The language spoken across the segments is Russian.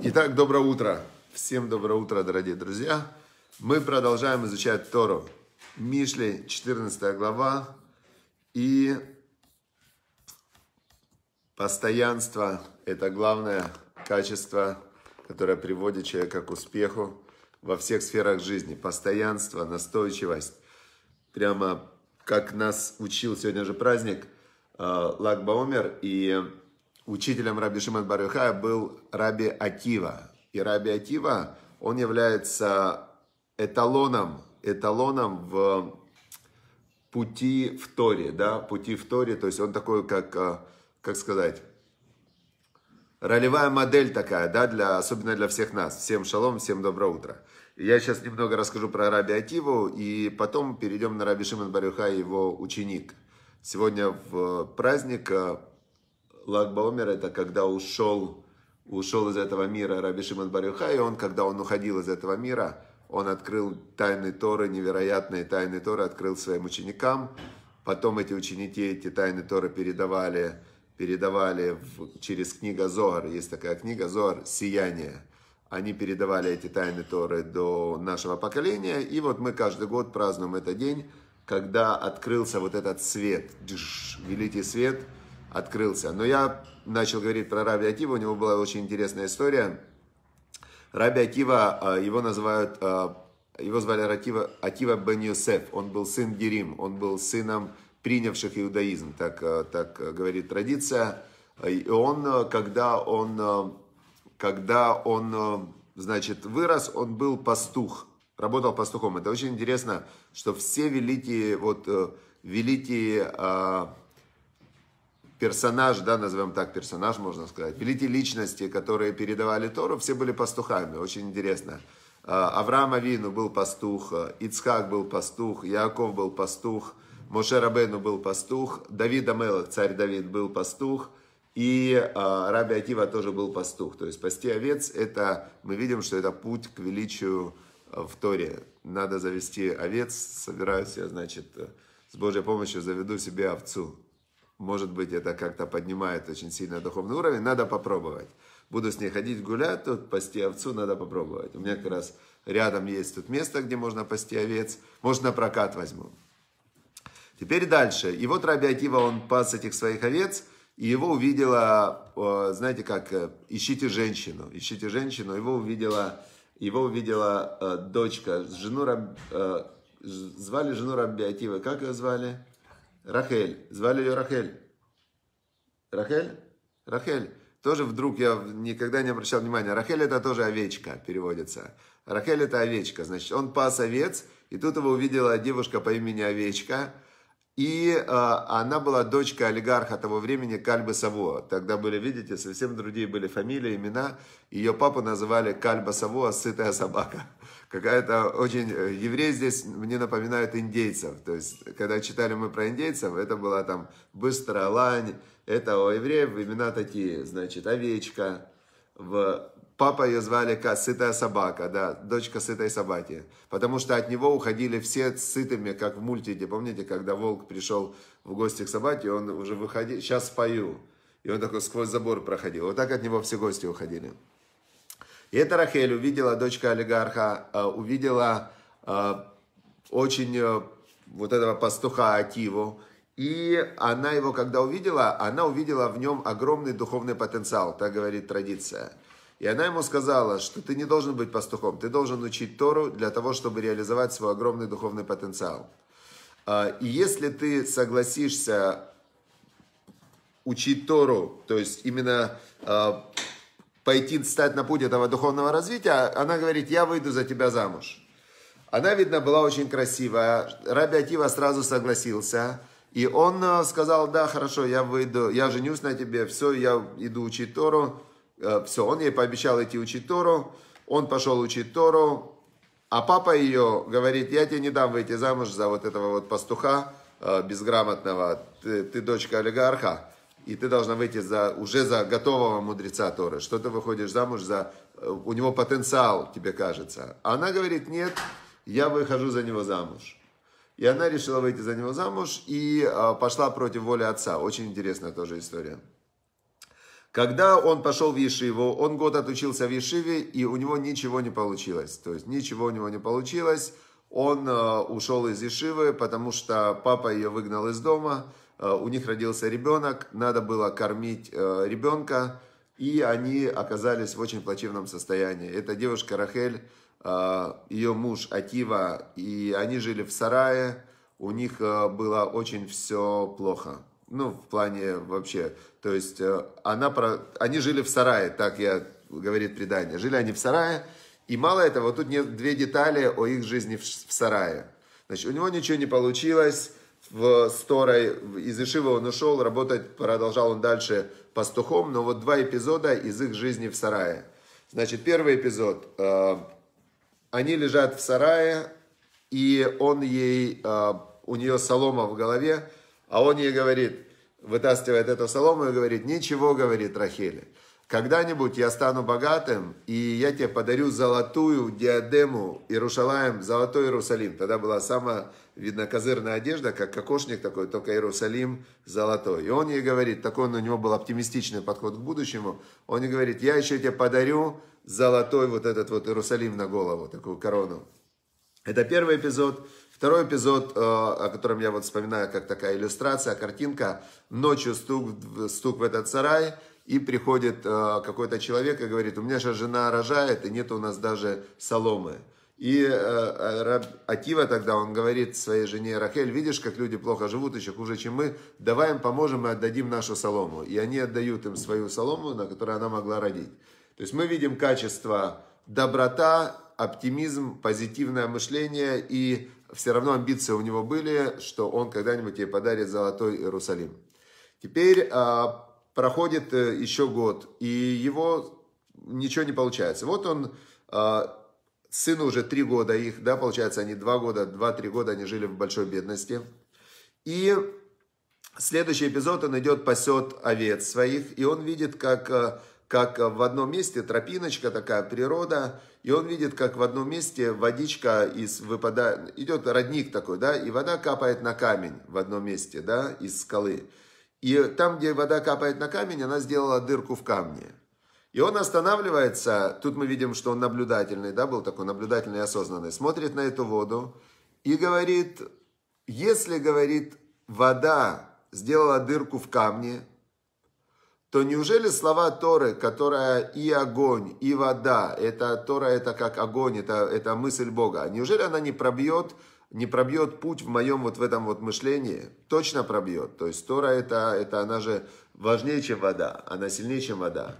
Итак, доброе утро. Всем доброе утро, дорогие друзья. Мы продолжаем изучать Тору. Мишли, 14 глава. И постоянство – это главное качество, которое приводит человека к успеху во всех сферах жизни. Постоянство, настойчивость. Прямо как нас учил сегодня же праздник э, Лакбаумер. И учителем Раби Шимон Барюхая был Раби Акива. И Раби Акива, он является эталоном, эталоном в пути в Торе, да, пути в Торе, то есть он такой, как, э, как сказать, ролевая модель такая, да, для, особенно для всех нас. Всем шалом, всем доброе утро. Я сейчас немного расскажу про Раби Акиву, и потом перейдем на Раби Шимон Барюха его ученик. Сегодня в праздник э, Лагбаумер это когда ушел, ушел из этого мира Раби Шимон Барюха, и он, когда он уходил из этого мира, он открыл тайны Торы, невероятные тайны Торы, открыл своим ученикам. Потом эти ученики эти тайны Торы передавали, передавали в, через книгу Зоар, есть такая книга Зоар «Сияние». Они передавали эти тайны Торы до нашего поколения, и вот мы каждый год празднуем этот день, когда открылся вот этот свет, великий свет – открылся. Но я начал говорить про Раби Акива, у него была очень интересная история. Раби Акива, э, его называют, э, его звали Акива, Акива бен Йосеф, он был сын Герим, он был сыном принявших иудаизм, так, э, так говорит традиция. И он, когда он, когда он, значит, вырос, он был пастух, работал пастухом. Это очень интересно, что все великие, вот, великие а, персонаж, да, назовем так персонаж, можно сказать, великие личности, которые передавали Тору, все были пастухами, очень интересно. А, Авраам Авину был пастух, Ицхак был пастух, Яков был пастух, Моше Рабену был пастух, Давид Амелах, царь Давид, был пастух, и а, Раби Атива тоже был пастух. То есть пасти овец, это мы видим, что это путь к величию а, в Торе. Надо завести овец, собираюсь я, значит, с Божьей помощью заведу себе овцу может быть, это как-то поднимает очень сильно духовный уровень, надо попробовать. Буду с ней ходить гулять, тут пасти овцу надо попробовать. У меня как раз рядом есть тут место, где можно пасти овец, можно прокат возьму. Теперь дальше. И вот Раби Акива, он пас этих своих овец, и его увидела, знаете как, э, ищите женщину, ищите женщину, его увидела, его увидела э, дочка, жену, э, звали жену Раби Акива, как ее звали? Рахель. Звали ее Рахель. Рахель? Рахель. Тоже вдруг я никогда не обращал внимания. Рахель это тоже овечка, переводится. Рахель это овечка. Значит, он пас овец, и тут его увидела девушка по имени Овечка. И э, она была дочка олигарха того времени Кальба Савуа. Тогда были, видите, совсем другие были фамилии, имена. Ее папу называли Кальба Савуа «Сытая собака» какая-то очень... Э, Евреи здесь мне напоминают индейцев. То есть, когда читали мы про индейцев, это была там быстрая лань. Это у евреев имена такие, значит, овечка. В... Папа ее звали как сытая собака, да, дочка сытой собаки. Потому что от него уходили все сытыми, как в мультике. Помните, когда волк пришел в гости к собаке, он уже выходил, сейчас спою. И он такой сквозь забор проходил. Вот так от него все гости уходили. И эта Рахель увидела, дочка олигарха, э, увидела э, очень э, вот этого пастуха Акиву. И она его, когда увидела, она увидела в нем огромный духовный потенциал, так говорит традиция. И она ему сказала, что ты не должен быть пастухом, ты должен учить Тору для того, чтобы реализовать свой огромный духовный потенциал. И если ты согласишься учить Тору, то есть именно пойти стать на путь этого духовного развития, она говорит, я выйду за тебя замуж. Она, видно, была очень красивая. Раби Акива сразу согласился. И он э, сказал, да, хорошо, я выйду, я женюсь на тебе, все, я иду учить Тору. Э, все, он ей пообещал идти учить Тору. Он пошел учить Тору. А папа ее говорит, я тебе не дам выйти замуж за вот этого вот пастуха э, безграмотного, ты, ты дочка олигарха и ты должна выйти за, уже за готового мудреца Торы, что ты выходишь замуж за, э, у него потенциал, тебе кажется. А она говорит, нет, я выхожу за него замуж. И она решила выйти за него замуж и э, пошла против воли отца. Очень интересная тоже история. Когда он пошел в Ешиву, он год отучился в Ешиве, и у него ничего не получилось. То есть ничего у него не получилось. Он э, ушел из Ешивы, потому что папа ее выгнал из дома Э, у них родился ребенок, надо было кормить э, ребенка, и они оказались в очень плачевном состоянии. Эта девушка Рахель, э, ее муж Акива, и они жили в сарае, у них было очень все плохо. Ну, в плане вообще, то есть она, про... они жили в сарае, так я говорит предание. Жили они в сарае, и мало этого, тут нет две детали о их жизни в сарае. Значит, у него ничего не получилось, в сторой из Ишива он ушел, работать продолжал он дальше пастухом, но вот два эпизода из их жизни в сарае. Значит, первый эпизод. Э, они лежат в сарае, и он ей, э, у нее солома в голове, а он ей говорит, вытаскивает эту солому и говорит, ничего, говорит Рахеле, когда-нибудь я стану богатым, и я тебе подарю золотую диадему Иерушалаем, золотой Иерусалим. Тогда была самая видно, козырная одежда, как кокошник такой, только Иерусалим золотой. И он ей говорит, такой он, у него был оптимистичный подход к будущему, он ей говорит, я еще тебе подарю золотой вот этот вот Иерусалим на голову, такую корону. Это первый эпизод. Второй эпизод, э, о котором я вот вспоминаю, как такая иллюстрация, картинка. Ночью стук, стук в этот сарай, и приходит э, какой-то человек и говорит, у меня же жена рожает, и нет у нас даже соломы. И э, э Акива тогда, он говорит своей жене Рахель, видишь, как люди плохо живут, еще хуже, чем мы, давай им поможем и отдадим нашу солому. И они отдают им свою солому, на которой она могла родить. То есть мы видим качество доброта, оптимизм, позитивное мышление и все равно амбиции у него были, что он когда-нибудь ей подарит золотой Иерусалим. Теперь а, э, проходит еще год, и его ничего не получается. Вот он э, Сыну уже три года их, да, получается, они два года, два-три года они жили в большой бедности. И следующий эпизод, он идет пасет овец своих, и он видит, как, э, как в одном месте тропиночка такая, природа, и он видит, как в одном месте водичка из выпадает, идет родник такой, да, и вода капает на камень в одном месте, да, из скалы. И там, где вода капает на камень, она сделала дырку в камне. И он останавливается, тут мы видим, что он наблюдательный, да, был такой наблюдательный и осознанный, смотрит на эту воду и говорит, если, говорит, вода сделала дырку в камне, то неужели слова Торы, которая и огонь, и вода, это Тора, это как огонь, это, это мысль Бога, неужели она не пробьет, не пробьет путь в моем вот в этом вот мышлении? Точно пробьет. То есть Тора это, это она же важнее, чем вода, она сильнее, чем вода.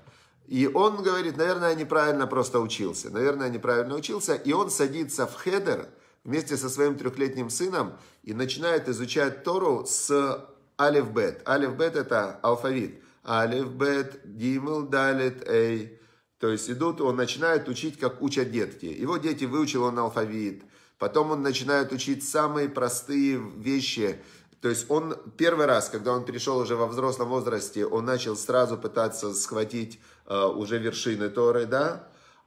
И он говорит, наверное, неправильно просто учился. Наверное, неправильно учился. И он садится в хедер вместе со своим трехлетним сыном и начинает изучать Тору с алифбет. Алифбет это алфавит. Алифбет, гимл, далит, эй. То есть идут, он начинает учить, как учат детки. Его дети выучил он алфавит. Потом он начинает учить самые простые вещи. То есть он первый раз, когда он пришел уже во взрослом возрасте, он начал сразу пытаться схватить Э, уже вершины Торы, да,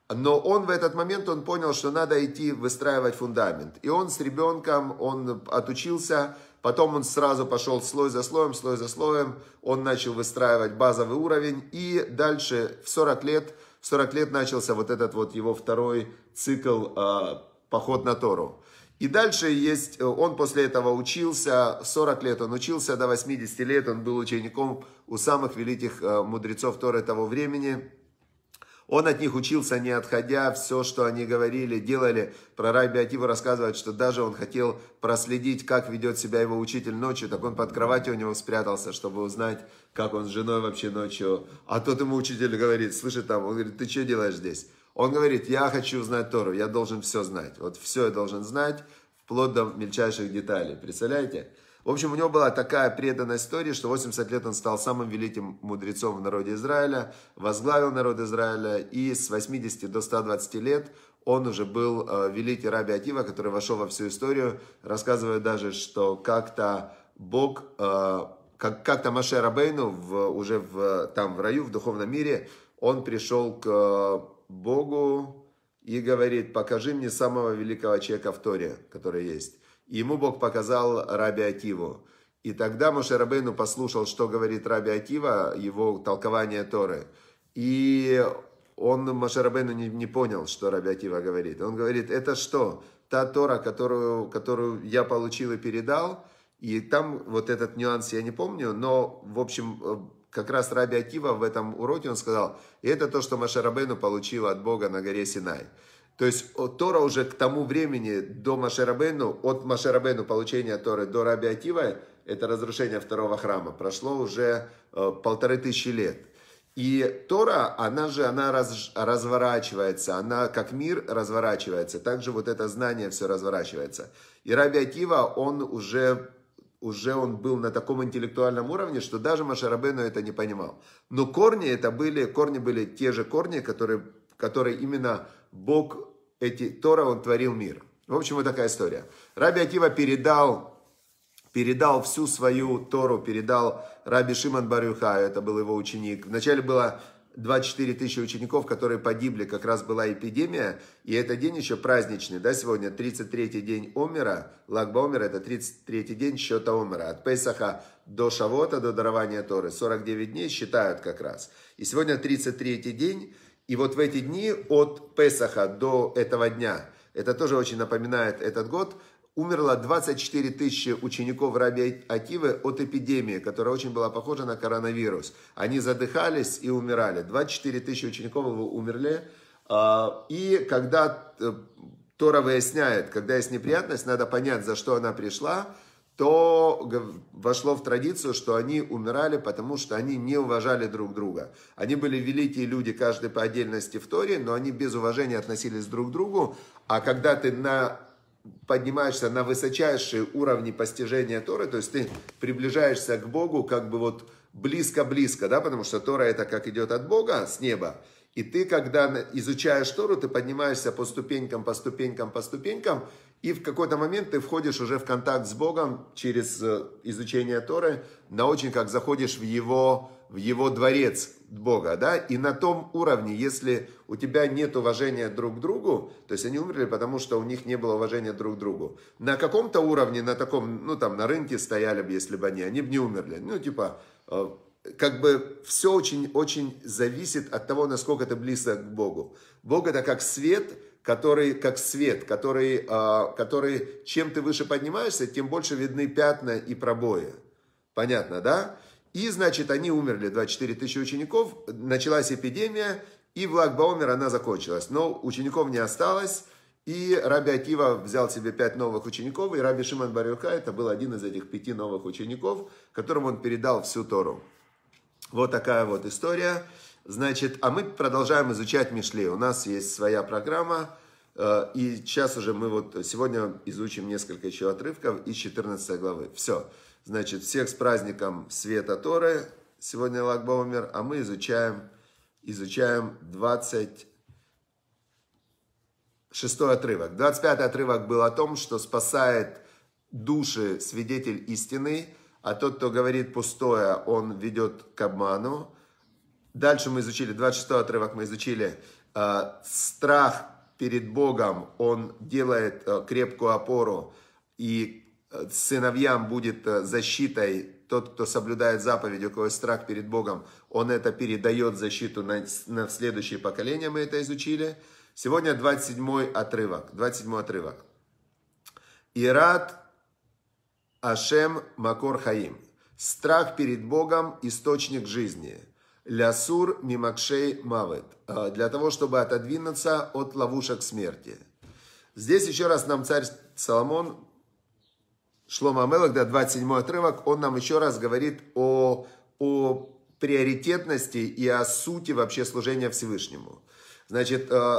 но он в этот момент, он понял, что надо идти выстраивать фундамент. И он с ребенком, он отучился, потом он сразу пошел слой за слоем, слой за слоем, он начал выстраивать базовый уровень. И дальше в 40 лет, в 40 лет начался вот этот вот его второй цикл э, «Поход на Тору». И дальше есть, э, он после этого учился, 40 лет он учился, до 80 лет он был учеником у самых великих э, мудрецов Торы того времени. Он от них учился, не отходя, все, что они говорили, делали. Про Рай Ативу рассказывает, что даже он хотел проследить, как ведет себя его учитель ночью, так он под кроватью у него спрятался, чтобы узнать, как он с женой вообще ночью. А тот ему учитель говорит, слышит там, он говорит, ты что делаешь здесь? Он говорит, я хочу знать Тору, я должен все знать. Вот все я должен знать, вплоть до мельчайших деталей. Представляете? В общем, у него была такая преданная история, что 80 лет он стал самым великим мудрецом в народе Израиля, возглавил народ Израиля, и с 80 до 120 лет он уже был э, великий раби Атива, который вошел во всю историю, рассказывая даже, что как-то Бог, э, как, как-то Маше Рабейну в, уже в, там в раю, в духовном мире, он пришел к э, Богу и говорит, покажи мне самого великого человека в Торе, который есть. И ему Бог показал Раби Акиву. И тогда Мошерабейну послушал, что говорит Раби Акива, его толкование Торы. И он Машарабейну не, не понял, что Раби Акива говорит. Он говорит, это что? Та Тора, которую, которую я получил и передал, и там вот этот нюанс я не помню, но, в общем, э, как раз Раби Акива в этом уроке, он сказал, и это то, что Машарабейну получил от Бога на горе Синай. То есть Тора уже к тому времени до Машерабейну, от Машерабейну получения Торы до Раби Акива, это разрушение второго храма, прошло уже э, полторы тысячи лет. И Тора, она же, она раз, разворачивается, она как мир разворачивается, также вот это знание все разворачивается. И Раби Акива, он уже уже он был на таком интеллектуальном уровне, что даже Машарабену это не понимал. Но корни это были, корни были те же корни, которые, которые именно Бог, эти Тора, он творил мир. В общем, вот такая история. Раби Акива передал, передал всю свою Тору, передал Раби Шиман Барюхаю, это был его ученик. Вначале было 24 тысячи учеников, которые погибли, как раз была эпидемия, и этот день еще праздничный, да, сегодня 33-й день Омера, Лагба Омера, это 33-й день счета Омера, от Песаха до Шавота, до дарования Торы, 49 дней считают как раз. И сегодня 33-й день, и вот в эти дни от Песаха до этого дня, это тоже очень напоминает этот год, умерло 24 тысячи учеников Раби Акивы от эпидемии, которая очень была похожа на коронавирус. Они задыхались и умирали. 24 тысячи учеников его умерли. А, и когда э, Тора выясняет, когда есть неприятность, надо понять, за что она пришла, то вошло в традицию, что они умирали, потому что они не уважали друг друга. Они были великие люди, каждый по отдельности в Торе, но они без уважения относились друг к другу. А когда ты на поднимаешься на высочайшие уровни постижения Торы, то есть ты приближаешься к Богу как бы вот близко-близко, да, потому что Тора это как идет от Бога с неба, и ты, когда изучаешь Тору, ты поднимаешься по ступенькам, по ступенькам, по ступенькам, и в какой-то момент ты входишь уже в контакт с Богом через э, изучение Торы, на очень как заходишь в его в его дворец Бога, да, и на том уровне, если у тебя нет уважения друг к другу, то есть они умерли, потому что у них не было уважения друг к другу, на каком-то уровне, на таком, ну, там, на рынке стояли бы, если бы они, они бы не умерли, ну, типа, э, как бы все очень-очень зависит от того, насколько ты близок к Богу. Бог это как свет, который, как свет, который, э, который, чем ты выше поднимаешься, тем больше видны пятна и пробои. Понятно, да? И, значит, они умерли, 24 тысячи учеников, началась эпидемия, и в Лагбаумер она закончилась. Но учеников не осталось, и Раби Акива взял себе пять новых учеников, и Раби Шиман Барюка это был один из этих пяти новых учеников, которым он передал всю Тору. Вот такая вот история. Значит, а мы продолжаем изучать Мишлей. У нас есть своя программа, э, и сейчас уже мы вот сегодня изучим несколько еще отрывков из 14 главы. Все. Значит, всех с праздником Света Торы. Сегодня Лагбаумер, а мы изучаем, изучаем 26 отрывок. 25 отрывок был о том, что спасает души свидетель истины, а тот, кто говорит пустое, он ведет к обману. Дальше мы изучили, 26 отрывок мы изучили, э, страх перед Богом, он делает э, крепкую опору, и сыновьям будет э, защитой тот, кто соблюдает заповедь, у кого страх перед Богом, он это передает защиту на, на следующее поколение, мы это изучили. Сегодня 27 отрывок, 27 отрывок. Ират Ашем Макор Хаим. Страх перед Богом – источник жизни. Лясур Мимакшей Мавет. Э, для того, чтобы отодвинуться от ловушек смерти. Здесь еще раз нам царь Соломон Шлома Амелах, да, 27 отрывок, он нам еще раз говорит о, о приоритетности и о сути вообще служения Всевышнему. Значит, э,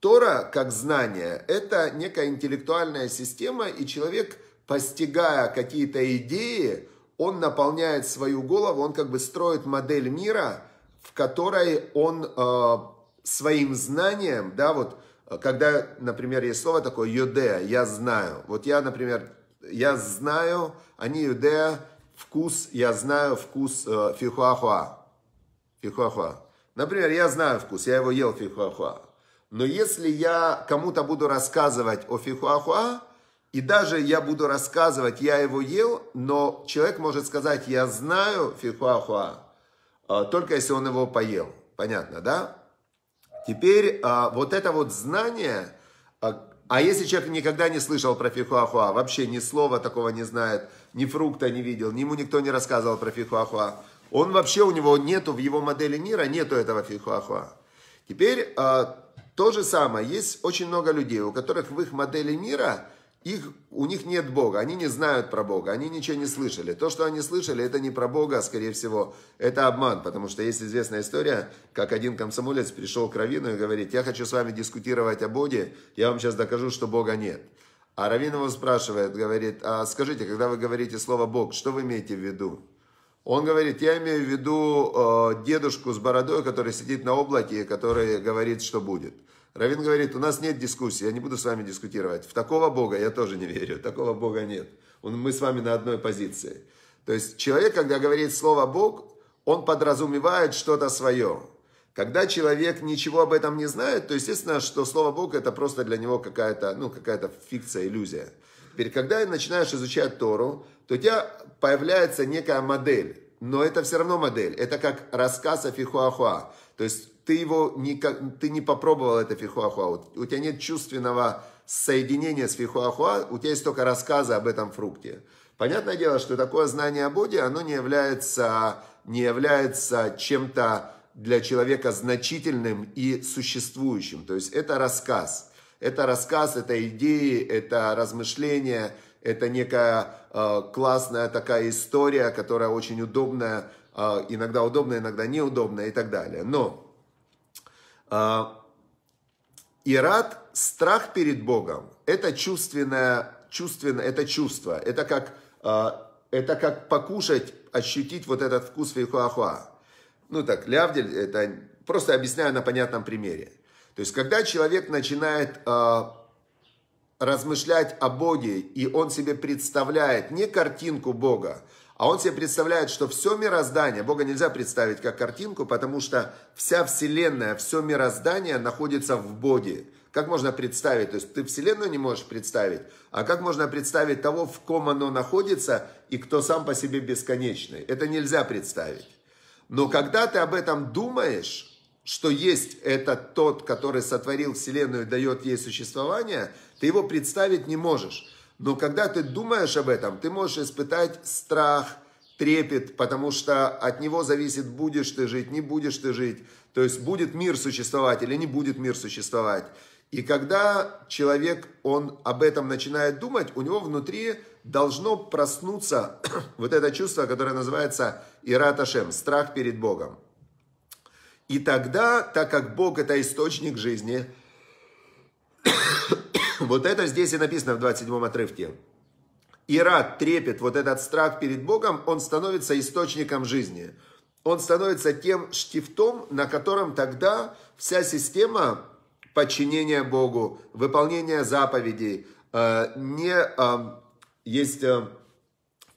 Тора как знание – это некая интеллектуальная система, и человек, постигая какие-то идеи, он наполняет свою голову, он как бы строит модель мира, в которой он э, своим знанием, да, вот, а когда, например, есть слово такое «юдея», «я знаю». Вот я, например, «я знаю», они «юдея», «вкус», «я знаю», «вкус» э, «фихуахуа». «Фихуахуа». Например, я знаю вкус, я его ел «фихуахуа». Но если я кому-то буду рассказывать о «фихуахуа», и даже я буду рассказывать, я его ел, но человек может сказать, я знаю фихуахуа, э, только если он его поел. Понятно, да? Теперь а, вот это вот знание, а, а если человек никогда не слышал про фихуахуа, вообще ни слова такого не знает, ни фрукта не видел, ни ему никто не рассказывал про фихуахуа, он вообще у него нету в его модели мира, нету этого фихуахуа. Теперь а, то же самое, есть очень много людей, у которых в их модели мира их, у них нет Бога, они не знают про Бога, они ничего не слышали. То, что они слышали, это не про Бога, а скорее всего, это обман, потому что есть известная история, как один комсомолец пришел к Равину и говорит, я хочу с вами дискутировать о Боге, я вам сейчас докажу, что Бога нет. А Равин его спрашивает, говорит, а скажите, когда вы говорите слово Бог, что вы имеете в виду? Он говорит, я имею в виду э, дедушку с бородой, который сидит на облаке, который говорит, что будет. Равин говорит, у нас нет дискуссии, я не буду с вами дискутировать. В такого Бога я тоже не верю, такого Бога нет. Он, мы с вами на одной позиции. То есть человек, когда говорит слово «Бог», он подразумевает что-то свое. Когда человек ничего об этом не знает, то естественно, что слово «Бог» это просто для него какая-то, ну, какая-то фикция, иллюзия. Теперь, когда начинаешь изучать Тору, то у тебя появляется некая модель. Но это все равно модель. Это как рассказ о Фихуахуа. То есть ты его никак, ты не попробовал это фихуахуа. У тебя нет чувственного соединения с фихуахуа, у тебя есть только рассказы об этом фрукте. Понятное дело, что такое знание о Боге, оно не является, не является чем-то для человека значительным и существующим. То есть это рассказ. Это рассказ, это идеи, это размышления, это некая э, классная такая история, которая очень удобная, э, иногда удобная, иногда неудобная и так далее. Но а, Ират, страх перед Богом, это чувственное, чувственное это чувство. Это как, а, это как покушать, ощутить вот этот вкус фейхуахуа. Ну так, лявдель, это просто объясняю на понятном примере. То есть, когда человек начинает а, размышлять о Боге, и он себе представляет не картинку Бога, а он себе представляет, что все мироздание, Бога нельзя представить как картинку, потому что вся вселенная, все мироздание находится в Боге. Как можно представить? То есть ты вселенную не можешь представить, а как можно представить того, в ком оно находится и кто сам по себе бесконечный? Это нельзя представить. Но когда ты об этом думаешь, что есть этот тот, который сотворил вселенную и дает ей существование, ты его представить не можешь. Но когда ты думаешь об этом, ты можешь испытать страх, трепет, потому что от него зависит, будешь ты жить, не будешь ты жить. То есть будет мир существовать или не будет мир существовать. И когда человек, он об этом начинает думать, у него внутри должно проснуться вот это чувство, которое называется ираташем, страх перед Богом. И тогда, так как Бог это источник жизни, Вот это здесь и написано в 27 отрывке. И рад трепет, вот этот страх перед Богом, он становится источником жизни. Он становится тем штифтом, на котором тогда вся система подчинения Богу, выполнения заповедей, э, не э, есть, э,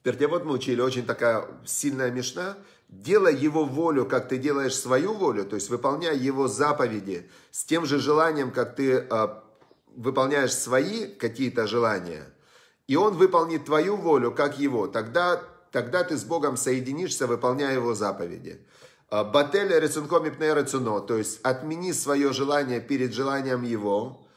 в вот мы учили, очень такая сильная мешна, делай его волю, как ты делаешь свою волю, то есть выполняй его заповеди, с тем же желанием, как ты выполняешь свои какие-то желания, и он выполнит твою волю, как его, тогда, тогда ты с Богом соединишься, выполняя его заповеди. А, Батель рецунко пне рецуно, то есть отмени свое желание перед желанием его,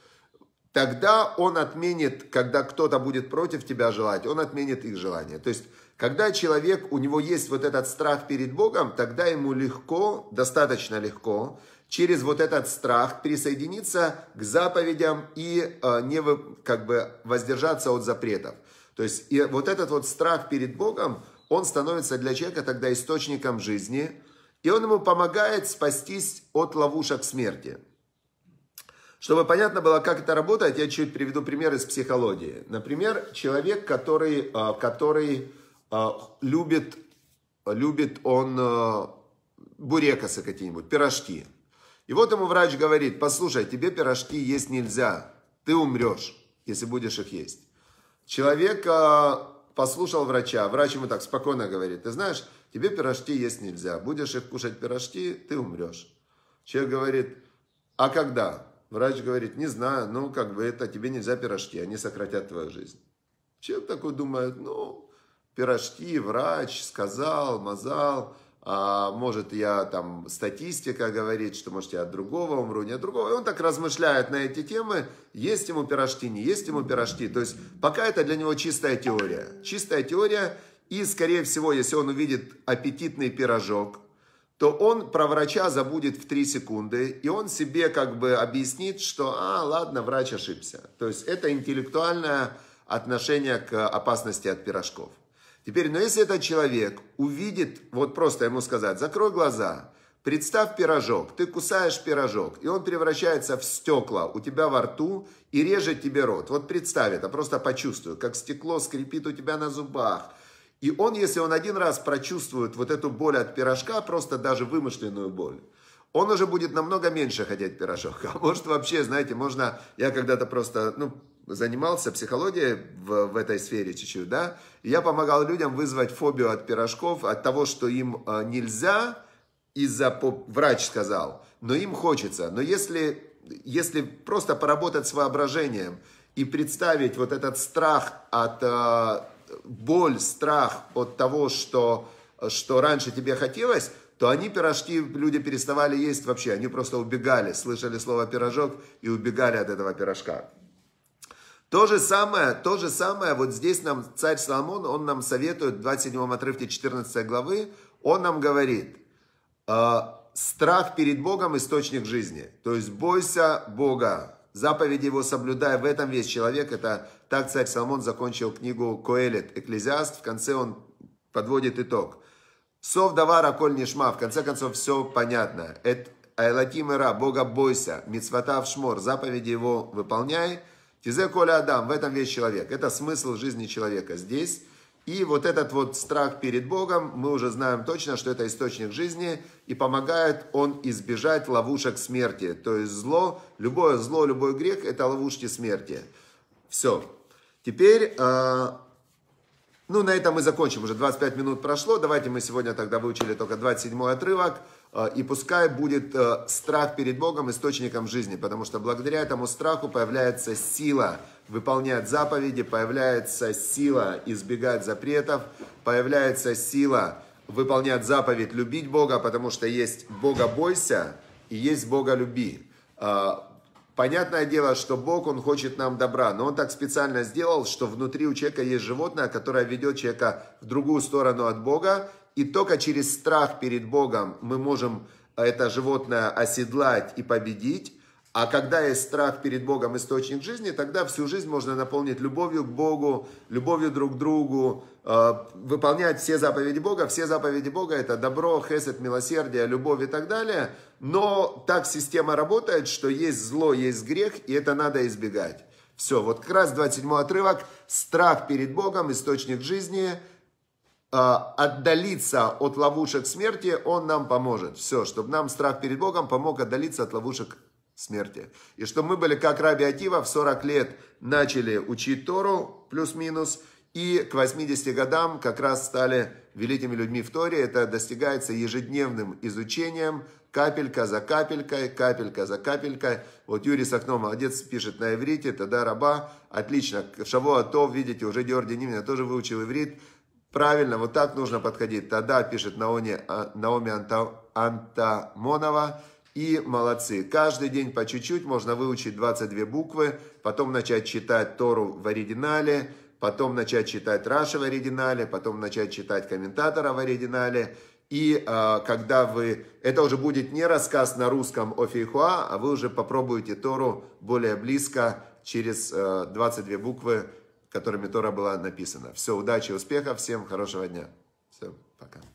тогда он отменит, когда кто-то будет против тебя желать, он отменит их желание. То есть, когда человек, у него есть вот этот страх перед Богом, тогда ему легко, достаточно легко, через вот этот страх присоединиться к заповедям и э, не как бы воздержаться от запретов. То есть и вот этот вот страх перед Богом, он становится для человека тогда источником жизни, и он ему помогает спастись от ловушек смерти. Чтобы понятно было, как это работает, я чуть приведу пример из психологии. Например, человек, который, э, который э, любит, любит он э, бурекосы какие-нибудь, пирожки – и вот ему врач говорит, послушай, тебе пирожки есть нельзя, ты умрешь, если будешь их есть. Человек а, послушал врача, врач ему так спокойно говорит, ты знаешь, тебе пирожки есть нельзя, будешь их кушать пирожки, ты умрешь. Человек говорит, а когда? Врач говорит, не знаю, ну как бы это тебе нельзя пирожки, они сократят твою жизнь. Человек такой думает, ну пирожки, врач сказал, мазал, а, может, я там, статистика говорит, что, может, я от другого умру, не от другого. И он так размышляет на эти темы, есть ему пирожки, не есть ему пирожки. То есть, пока это для него чистая теория. Чистая теория, и, скорее всего, если он увидит аппетитный пирожок, то он про врача забудет в 3 секунды, и он себе как бы объяснит, что, а, ладно, врач ошибся. То есть, это интеллектуальное отношение к опасности от пирожков. Теперь, но если этот человек увидит, вот просто ему сказать, закрой глаза, представь пирожок, ты кусаешь пирожок, и он превращается в стекла у тебя во рту и режет тебе рот. Вот представь это, просто почувствуй, как стекло скрипит у тебя на зубах. И он, если он один раз прочувствует вот эту боль от пирожка, просто даже вымышленную боль, он уже будет намного меньше хотеть пирожок. А может вообще, знаете, можно, я когда-то просто, ну, занимался психологией в, в этой сфере чуть-чуть, да, я помогал людям вызвать фобию от пирожков, от того, что им а, нельзя, из-за врач сказал, но им хочется. Но если, если просто поработать с воображением и представить вот этот страх от э, боль, страх от того, что, что раньше тебе хотелось, то они пирожки, люди переставали есть вообще, они просто убегали, слышали слово пирожок и убегали от этого пирожка. То же самое, то же самое, вот здесь нам царь Соломон, он нам советует в 27 отрывке 14 главы, он нам говорит, э, страх перед Богом – источник жизни. То есть бойся Бога, заповеди его соблюдая, в этом весь человек. Это так царь Соломон закончил книгу Коэлет, Экклезиаст, в конце он подводит итог. Сов давара коль нишма, в конце концов все понятно. Это Айлаким Ира, Бога бойся, мицвата шмор, заповеди его выполняй – Тизе коля адам, в этом весь человек. Это смысл жизни человека здесь. И вот этот вот страх перед Богом, мы уже знаем точно, что это источник жизни, и помогает он избежать ловушек смерти. То есть зло, любое зло, любой грех – это ловушки смерти. Все. Теперь, а, ну, на этом мы закончим. Уже 25 минут прошло. Давайте мы сегодня тогда выучили только 27 отрывок – Э, и пускай будет э, страх перед Богом источником жизни, потому что благодаря этому страху появляется сила выполнять заповеди, появляется сила избегать запретов, появляется сила выполнять заповедь любить Бога, потому что есть Бога бойся и есть Бога люби. Э, понятное дело, что Бог, Он хочет нам добра, но Он так специально сделал, что внутри у человека есть животное, которое ведет человека в другую сторону от Бога, и только через страх перед Богом мы можем а, это животное оседлать и победить. А когда есть страх перед Богом, источник жизни, тогда всю жизнь можно наполнить любовью к Богу, любовью друг к другу, а, выполнять все заповеди Бога. Все заповеди Бога – это добро, хесед, милосердие, любовь и так далее. Но так система работает, что есть зло, есть грех, и это надо избегать. Все, вот как раз 27 отрывок. Страх перед Богом, источник жизни – Э, отдалиться от ловушек смерти, Он нам поможет. Все, чтобы нам страх перед Богом помог отдалиться от ловушек смерти. И чтобы мы были как Раби Акива, в 40 лет начали учить Тору, плюс-минус, и к 80 годам как раз стали великими людьми в Торе. Это достигается ежедневным изучением, капелька за капелькой, капелька за капелькой. Вот Юрий Сахно молодец пишет на иврите, тогда раба. Отлично. В Шавуа Тов, видите, уже Георгий Нимина тоже выучил иврит. Правильно, вот так нужно подходить. Тогда, пишет Наоми, а, Наоми Анта, Антамонова. И молодцы. Каждый день по чуть-чуть можно выучить 22 буквы, потом начать читать Тору в оригинале, потом начать читать Раши в оригинале, потом начать читать комментатора в оригинале. И э, когда вы... Это уже будет не рассказ на русском о Фейхуа, а вы уже попробуете Тору более близко через э, 22 буквы которыми Тора была написана. Все, удачи, успехов, всем хорошего дня. Все, пока.